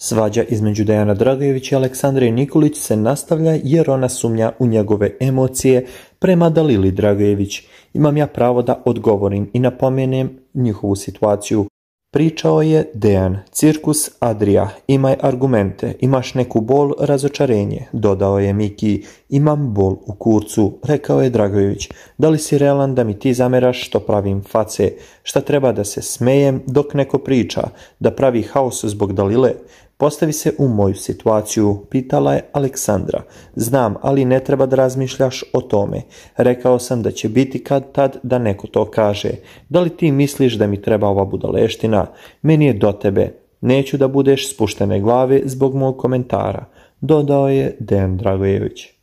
Svađa između Dejana Dragojevića i Aleksandre Nikolić se nastavlja jer ona sumnja u njegove emocije prema Dalili Dragojević. Imam ja pravo da odgovorim i napomenem njihovu situaciju. Pričao je Dejan, cirkus Adria, imaj argumente, imaš neku bol, razočarenje, dodao je Miki, imam bol u kurcu, rekao je Dragojević, da li si realan da mi ti zameraš što pravim face, šta treba da se smejem dok neko priča, da pravi haos zbog Dalile, Postavi se u moju situaciju, pitala je Aleksandra. Znam, ali ne treba da razmišljaš o tome. Rekao sam da će biti kad tad da neko to kaže. Da li ti misliš da mi treba ova budaleština? Meni je do tebe. Neću da budeš spuštene glave zbog mog komentara, dodao je Dejan Dragojević.